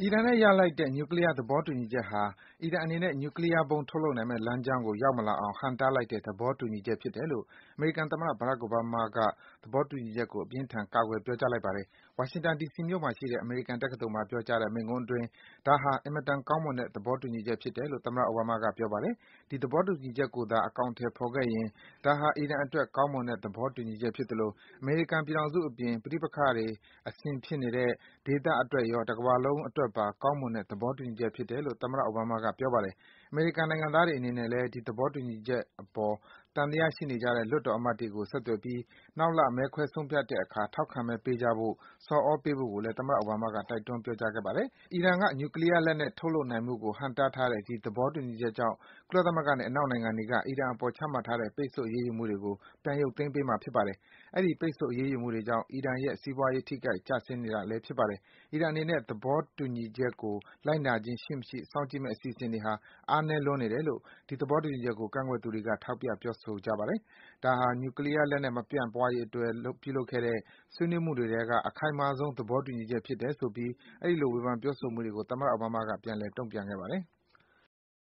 အီရန်နဲ့ရလိုက်တဲ့နျူကလီးယားသဘောတူညီချက်ဟာအီရန်အနေနဲ့နျူကလီးယားဗုံးထုတ်လုပ်နိုင်မယ့်လမ်းကြောင်းကိုရောက်မလာအောင်ဟန့်တားလိုက်တဲ့သဘောတူညီချက်ဖြစ်တယ်လို့အမေရိကန်သမ္မတ Barack Obama ကသဘောတူညီချက်ကိုအပြင်းအထန်ကာကွယ်ပြောကြားလိုက်ပါတယ်။ဝါရှင်တန်ဒီစီမြို့မှာရှိတဲ့အမေရိကန်တက္ကသိုလ်မှာပြောကြားတဲ့မိန့်ခွန်းအတွင်းဒါဟာအင်မတန်ကောင်းမွန်တဲ့သဘောတူညီချက်ဖြစ်တယ်လို့သမ္မတ Obama ကပြောပါတယ်။ဒီသဘောတူညီချက်ကိုသာအကောင်အထည်ဖော်ခဲ့ရင်ဒါဟာအီရန်အတွက်ကောင်းမွန်တဲ့သဘောတူညီချက်ဖြစ်သလိုအမေရိကန်ပြည်ထောင်စုအပြင်ပဋိပက္ခတွေအစဉ်ဖြစ်နေတဲ့ဒေသအတွက်ရောတကမ္ဘာလုံးအတွက်အတွက်ပါကောင်းမွန်တဲ့သဘောတူညီချက်ဖြစ်တယ်လို့သမ္မတအိုဘားမားကပြောပါတယ်။အမေရိကန်နိုင်ငံသားတွေအနေနဲ့လည်းဒီသဘောတူညီချက်အပေါ်သံသယရှိနေကြတဲ့လွှတ်တော်အမတ်တွေကိုဆက်သွယ်ပြီးနောက်လမဲခွဲဆုံးဖြတ်တဲ့အခါထောက်ခံမဲပေးကြဖို့ဆော်သြပေးဖို့ကိုလည်းသမ္မတအိုဘားမားကတိုက်တွန်းပြောကြားခဲ့ပါတယ်။အီရန်ကနျူကလီးယားလက်နက်ထုတ်လုပ်နိုင်မှုကိုဟန့်တားထားတဲ့ဒီသဘောတူညီချက်ကြောင့်ကုလသမဂ္ဂနဲ့အနောက်နိုင်ငံတွေကအီရန်အပေါ်ချမှတ်ထားတဲ့ပိတ်ဆို့အရေးယူမှုတွေကိုပြန်ရုပ်သိမ်းပေးမှာဖြစ်ပါတယ်။အဲဒီပိတ်ဆို့အရေးယူမှုတွေကြောင့်အီရန်ရဲ့စီးပွားရေးထိခိုက်ကျဆင်းနေတာလည်းဖြစ်ပါတယ်။အီရန်အနေနဲ့သဘောတူညီချက်ကိုလိုက်နာခြင်းရှိမရှိစောင့်ကြည့်မယ့်အစီအစဉ်တွေဟာအားနည်းလွန်းနေတယ်လို့ဒီသဘောတူညီချက်ကိုကန့်ကွက်သူတွေကထောက်ပြပြောဆိုကြပါတယ်။ဒါဟာနျူကလီးယားလက်နက်မပြန့်ပွားရေးအတွက်ပြုလုပ်ခဲ့တဲ့ဆွေးနွေးမှုတွေထဲကအခိုင်မာဆုံးသဘောတူညီချက်ဖြစ်တယ်ဆိုပြီးအဲဒီလိုဝေဖန်ပြောဆိုမှုတွေကိုသမ္မတအိုဘားမားကပြန်လည်တုံ့ပြန်ခဲ့ပါတယ်။